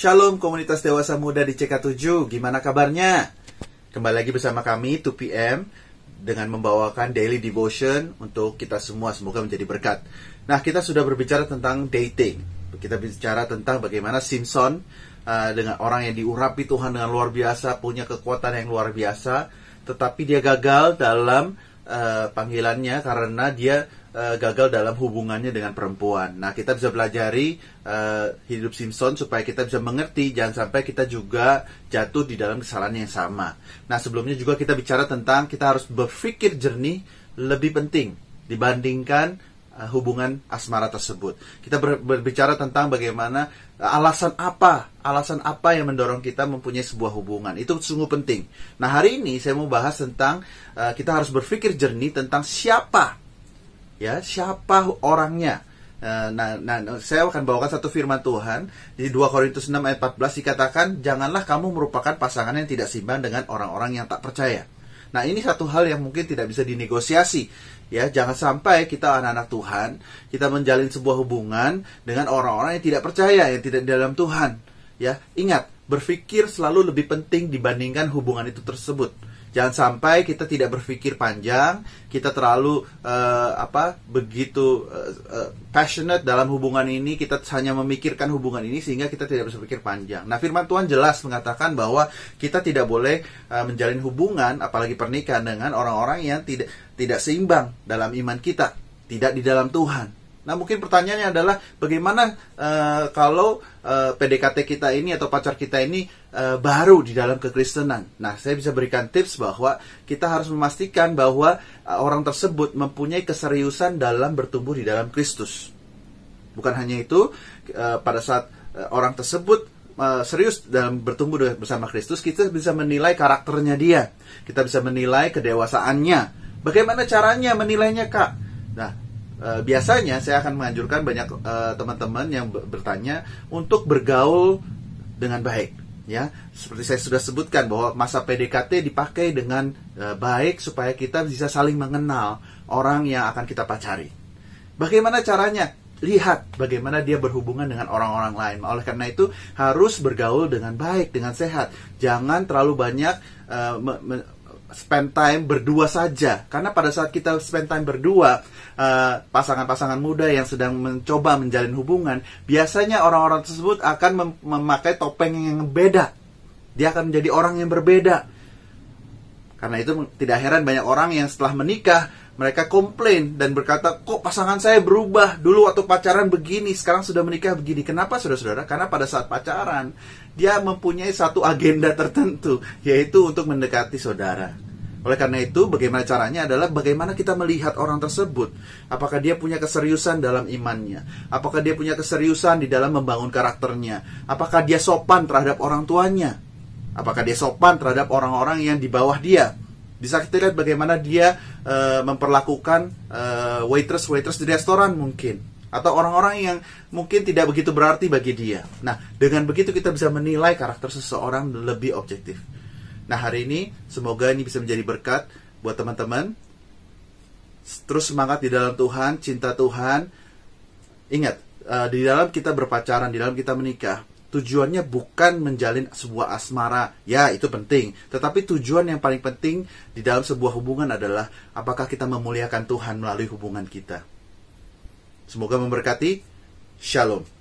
Shalom komunitas dewasa muda di CK7, gimana kabarnya? Kembali lagi bersama kami 2PM dengan membawakan daily devotion untuk kita semua, semoga menjadi berkat. Nah, kita sudah berbicara tentang dating. Kita bicara tentang bagaimana Simpson uh, dengan orang yang diurapi Tuhan dengan luar biasa, punya kekuatan yang luar biasa, tetapi dia gagal dalam uh, panggilannya karena dia Eh, gagal dalam hubungannya dengan perempuan. Nah, kita bisa pelajari uh, hidup Simpson supaya kita bisa mengerti jangan sampai kita juga jatuh di dalam kesalahan yang sama. Nah, sebelumnya juga kita bicara tentang kita harus berpikir jernih lebih penting dibandingkan eh, hubungan asmara tersebut. Kita ber berbicara tentang bagaimana alasan apa, alasan apa yang mendorong kita mempunyai sebuah hubungan. Itu sungguh penting. Nah, hari ini saya mau bahas tentang uh, kita harus berpikir jernih tentang siapa ya siapa orangnya eh, nah, nah, nah, saya akan bawakan satu firman Tuhan di 2 Korintus 6 ayat 14 dikatakan janganlah kamu merupakan pasangan yang tidak simbang dengan orang-orang yang tak percaya. Nah, ini satu hal yang mungkin tidak bisa dinegosiasi. Ya, jangan sampai kita anak-anak Tuhan, kita menjalin sebuah hubungan dengan orang-orang yang tidak percaya, yang tidak di dalam Tuhan. Ya, ingat, berpikir selalu lebih penting dibandingkan hubungan itu tersebut Jangan sampai kita tidak berpikir panjang, kita terlalu uh, apa begitu uh, uh, passionate dalam hubungan ini, kita hanya memikirkan hubungan ini sehingga kita tidak berpikir panjang. Nah, firman Tuhan jelas mengatakan bahwa kita tidak boleh uh, menjalin hubungan apalagi pernikahan dengan orang-orang yang tidak tidak seimbang dalam iman kita, tidak di dalam Tuhan. Nah, mungkin pertanyaannya adalah bagaimana uh, kalau uh, eh, PDKT kita ini atau pacar kita ini uh, baru di dalam kekristenan. Nah, saya bisa berikan tips bahwa kita harus memastikan bahwa uh, orang tersebut mempunyai keseriusan dalam bertumbuh di dalam Kristus. Bukan hanya itu, uh, pada saat uh, orang tersebut serius dalam bertumbuh bersama Kristus, kita bisa menilai karakternya dia. Kita bisa menilai kedewasaannya. Bagaimana caranya menilainya, Kak? Nah, Eh, biasanya saya akan menganjurkan banyak uh, teman-teman yang bertanya untuk bergaul dengan baik ya seperti saya sudah sebutkan bahwa masa PDKT dipakai dengan uh, baik supaya kita bisa saling mengenal orang yang akan kita pacari bagaimana caranya lihat bagaimana dia berhubungan dengan orang-orang lain. Oleh karena itu harus bergaul dengan baik, dengan sehat. Jangan terlalu banyak uh, me- me- spend time berdua saja karena pada saat kita spend time berdua eh, pasangan-pasangan uh, muda yang sedang mencoba menjalin hubungan biasanya orang-orang tersebut akan mem memakai topeng yang beda dia akan menjadi orang yang berbeda karena itu tidak heran banyak orang yang setelah menikah mereka komplain dan berkata, kok pasangan saya berubah? Dulu waktu pacaran begini, sekarang sudah menikah begini. Kenapa saudara-saudara? Karena pada saat pacaran, dia mempunyai satu agenda tertentu, yaitu untuk mendekati saudara. Oleh karena itu, bagaimana caranya adalah bagaimana kita melihat orang tersebut. Apakah dia punya keseriusan dalam imannya? Apakah dia punya keseriusan di dalam membangun karakternya? Apakah dia sopan terhadap orang tuanya? Apakah dia sopan terhadap orang-orang yang di bawah dia? Bisa kita lihat bagaimana dia uh, memperlakukan uh, waitress waitress di restoran mungkin atau orang-orang yang mungkin tidak begitu berarti bagi dia. Nah, dengan begitu kita bisa menilai karakter seseorang lebih objektif. Nah, hari ini semoga ini bisa menjadi berkat buat teman-teman. Terus semangat di dalam Tuhan, cinta Tuhan. Ingat, uh, di dalam kita berpacaran, di dalam kita menikah, tujuannya bukan menjalin sebuah asmara. Ya, itu penting. Tetapi tujuan yang paling penting di dalam sebuah hubungan adalah apakah kita memuliakan Tuhan melalui hubungan kita. Semoga memberkati. Shalom.